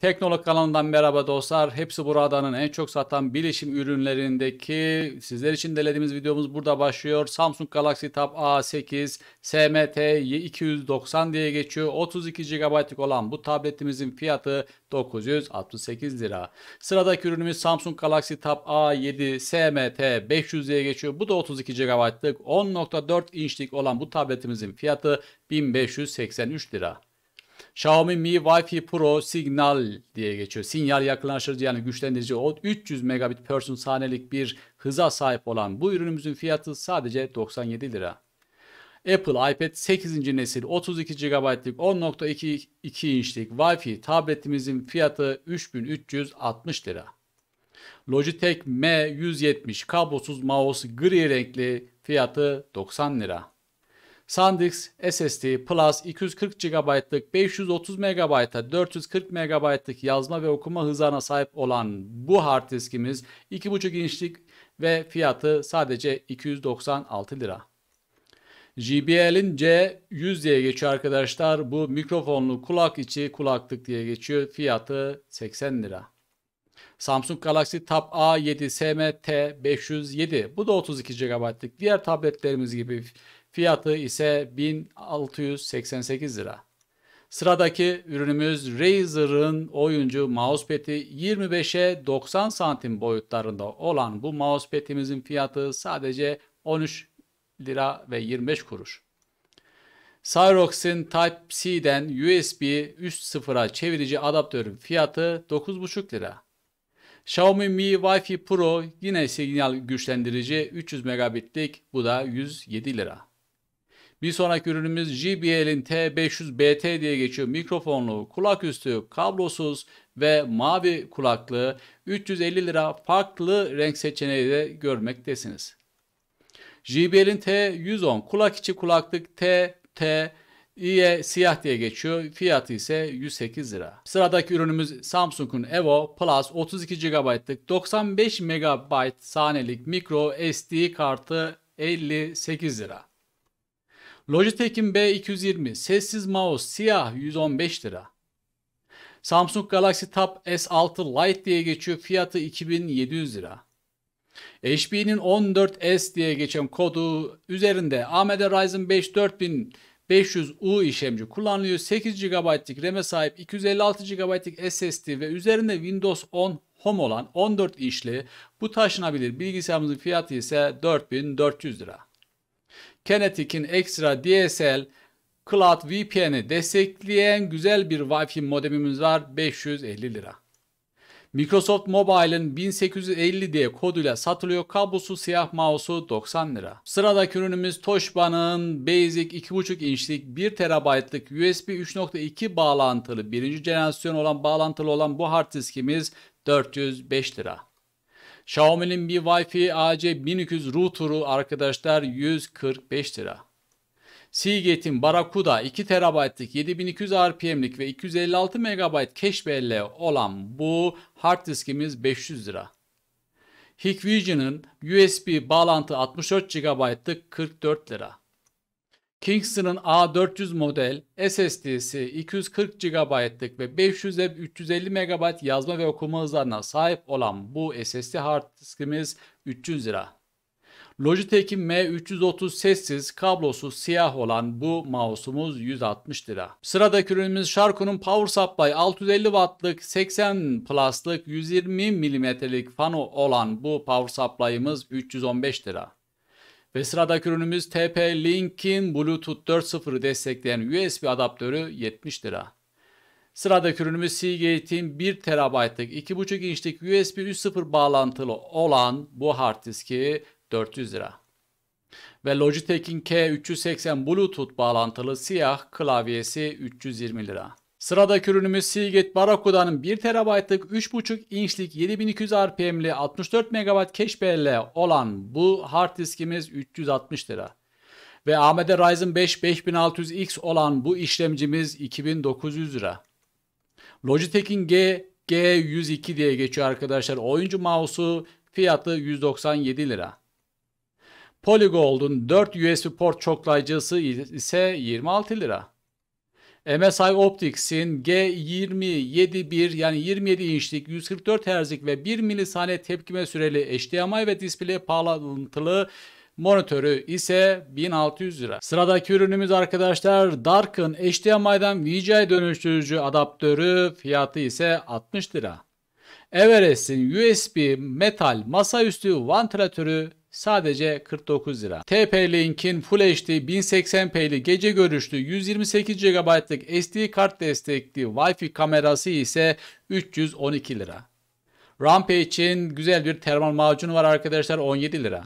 Teknolog kanalından merhaba dostlar. Hepsi buradanın en çok satan bilişim ürünlerindeki sizler için delediğimiz videomuz burada başlıyor. Samsung Galaxy Tab A8 SMT 290 diye geçiyor. 32 GB'lık olan bu tabletimizin fiyatı 968 lira. Sıradaki ürünümüz Samsung Galaxy Tab A7 SMT 500 diye geçiyor. Bu da 32 GB'lık 10.4 inçlik olan bu tabletimizin fiyatı 1583 lira. Xiaomi Mi Wi-Fi Pro Signal diye geçiyor. Sinyal yakınlaştırıcı yani güçlendirici o 300 megabit per saniyelik bir hıza sahip olan bu ürünümüzün fiyatı sadece 97 lira. Apple iPad 8. nesil 32 GB'lik 10.2 inçlik Wi-Fi tabletimizin fiyatı 3360 lira. Logitech M170 kablosuz mouse gri renkli fiyatı 90 lira. SanDisk SSD Plus 240 GB'lık 530 MB'a 440 MB'lık yazma ve okuma hızına sahip olan bu hard diskimiz 2.5 inçlik ve fiyatı sadece 296 lira. JBL'in C100 diye geçiyor arkadaşlar. Bu mikrofonlu kulak içi kulaklık diye geçiyor. Fiyatı 80 lira. Samsung Galaxy Tab A7 SMT 507. Bu da 32 GB'lık. Diğer tabletlerimiz gibi Fiyatı ise 1688 lira. Sıradaki ürünümüz Razer'ın oyuncu mousepad'i 25'e 90 santim boyutlarında olan bu mousepad'imizin fiyatı sadece 13 lira ve 25 kuruş. Cyrox'in Type-C'den USB 3.0'a çevirici adaptörün fiyatı 9,5 lira. Xiaomi Mi Wi-Fi Pro yine sinyal güçlendirici 300 megabitlik bu da 107 lira. Bir sonraki ürünümüz JBL'in T500BT diye geçiyor. Mikrofonlu, kulaküstü, kablosuz ve mavi kulaklığı 350 lira farklı renk seçeneği de görmektesiniz. JBL'in T110 kulak içi kulaklık t t İye siyah diye geçiyor. Fiyatı ise 108 lira. Sıradaki ürünümüz Samsung'un Evo Plus 32 GB'lık 95 MB saniyelik mikro SD kartı 58 lira. Logitech'in B220 sessiz mouse siyah 115 lira. Samsung Galaxy Tab S6 Lite diye geçiyor fiyatı 2700 lira. HP'nin 14S diye geçen kodu üzerinde AMD Ryzen 5 4500U işlemci kullanılıyor. 8 GB'lik RAM'e sahip 256 GB'lik SSD ve üzerinde Windows 10 Home olan 14 inçli bu taşınabilir bilgisayarımızın fiyatı ise 4400 lira. Kinetic'in ekstra DSL Cloud VPN'i destekleyen güzel bir Wi-Fi modemimiz var 550 lira. Microsoft Mobile'ın 1850 diye koduyla satılıyor. Kablosu siyah mouse'u 90 lira. Sıradaki ürünümüz Toshiba'nın Basic 2.5 inçlik 1 TB'lık USB 3.2 bağlantılı birinci jenerasyon olan bağlantılı olan bu hard diskimiz 405 lira. Xiaomi'nin bir Wi-Fi AC1200 router'u arkadaşlar 145 lira. Seagate'in Barracuda 2 TB'lik 7200 RPM'lik ve 256 MB cache belleği olan bu hard diskimiz 500 lira. Hikvision'ın USB bağlantı 64 GB'lık 44 lira. Kingston'ın A400 model SSD'si 240 GB'lık ve 500 ve 350 MB yazma ve okuma hızlarına sahip olan bu SSD hard diskimiz 300 lira. Logitech'in M330 sessiz, kablosuz, siyah olan bu mouse'umuz 160 lira. Sıradaki ürünümüz Sharkon'un Power Supply 650 wattlık 80 plus'lık 120 mm'lik fanı olan bu Power Supply'ımız 315 lira. Ve sıradaki ürünümüz TP-Link'in Bluetooth 4.0'ı destekleyen USB adaptörü 70 lira. Sıradaki ürünümüz Seagate'in 1 TB'lık 2.5 inçlik USB 3.0 bağlantılı olan bu hard diski 400 lira. Ve Logitech'in K380 Bluetooth bağlantılı siyah klavyesi 320 lira. Sıradaki ürünümüz Seagate Barracuda'nın 1 TB'lık 3.5 inçlik 7200 RPM'li 64 MB cache olan bu hard diskimiz 360 lira. Ve AMD Ryzen 5 5600X olan bu işlemcimiz 2900 lira. Logitech'in G G102 diye geçiyor arkadaşlar. Oyuncu mouse'u fiyatı 197 lira. Polygold'un 4 USB port çoklayıcısı ise 26 lira. MSI Optics'in G271 yani 27 inçlik 144 Hz'lik ve 1 milisaniye tepkime süreli HDMI ve display bağlantılı Monitörü ise 1600 lira. Sıradaki ürünümüz arkadaşlar Dark'ın HDMI'den VGA dönüştürücü adaptörü fiyatı ise 60 lira. Everest'in USB metal masaüstü vantilatörü sadece 49 lira. TP-Link'in Full HD 1080p'li gece görüşlü 128 GB'lık SD kart destekli Wi-Fi kamerası ise 312 lira. RAM için güzel bir termal macun var arkadaşlar 17 lira.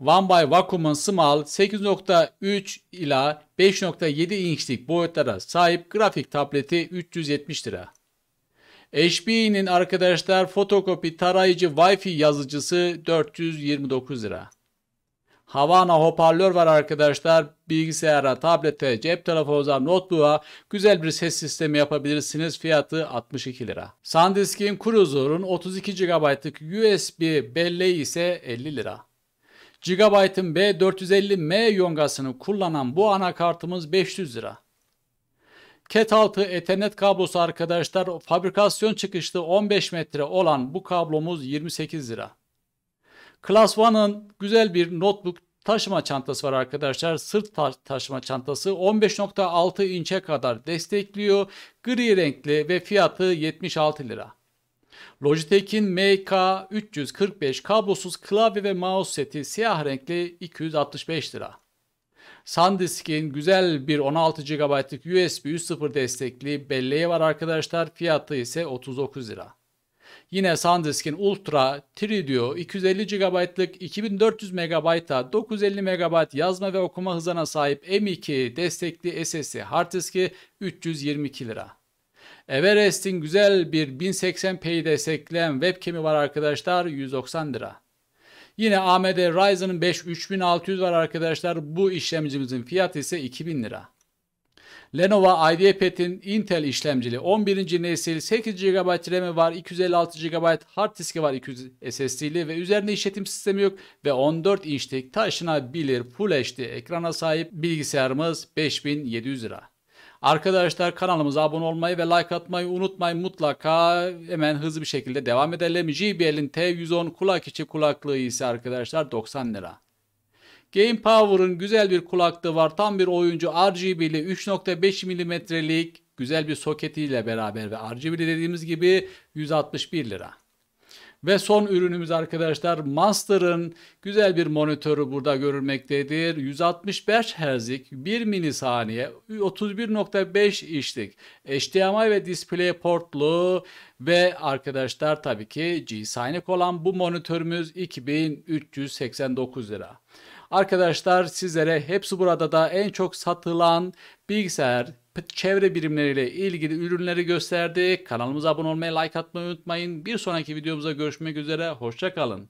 One by Vacuum'un Small 8.3 ila 5.7 inçlik boyutlara sahip grafik tableti 370 lira. HP'nin arkadaşlar fotokopi tarayıcı Wi-Fi yazıcısı 429 lira. Havana hoparlör var arkadaşlar. Bilgisayara, tablete, cep telefonuna, notebook'a güzel bir ses sistemi yapabilirsiniz. Fiyatı 62 lira. SanDisk'in Cruiser'ın 32 GB'lık USB belleği ise 50 lira. GB'ın B450M yongasını kullanan bu anakartımız 500 lira. CAT6 Ethernet kablosu arkadaşlar fabrikasyon çıkışlı 15 metre olan bu kablomuz 28 lira. Class 1'ın güzel bir notebook taşıma çantası var arkadaşlar. Sırt ta taşıma çantası 15.6 inçe kadar destekliyor. Gri renkli ve fiyatı 76 lira. Logitech'in MK345 kablosuz klavye ve mouse seti siyah renkli 265 lira. SanDisk'in güzel bir 16 GB'lık USB 3.0 destekli belleği var arkadaşlar. Fiyatı ise 39 lira. Yine SanDisk'in Ultra Tridio 250 GB'lık 2400 MB'a 950 MB yazma ve okuma hızına sahip M2 destekli SSD hard diski 322 lira. Everest'in güzel bir 1080p destekleyen webcam'i var arkadaşlar 190 lira. Yine AMD Ryzen'ın 5 3600 var arkadaşlar. Bu işlemcimizin fiyatı ise 2000 lira. Lenovo IdeaPad'in Intel işlemcili 11. nesil 8 GB RAM'i var, 256 GB hard diski var 200 SSD'li ve üzerinde işletim sistemi yok ve 14 inçlik taşınabilir Full HD ekrana sahip bilgisayarımız 5700 lira. Arkadaşlar kanalımıza abone olmayı ve like atmayı unutmayın mutlaka. Hemen hızlı bir şekilde devam edelim. JBL'in T110 kulak içi kulaklığı ise arkadaşlar 90 lira. Game Power'ın güzel bir kulaklığı var. Tam bir oyuncu RGB'li 3.5 mm'lik güzel bir soketiyle beraber ve RGB'li dediğimiz gibi 161 lira. Ve son ürünümüz arkadaşlar Monster'ın güzel bir monitörü burada görülmektedir. 165 Hz'lik 1 milisaniye 31.5 inçlik HDMI ve Display Portlu ve arkadaşlar tabii ki G-Sonic olan bu monitörümüz 2389 lira. Arkadaşlar sizlere hepsi burada da en çok satılan bilgisayar çevre birimleriyle ilgili ürünleri gösterdik. Kanalımıza abone olmayı, like atmayı unutmayın. Bir sonraki videomuzda görüşmek üzere. Hoşçakalın.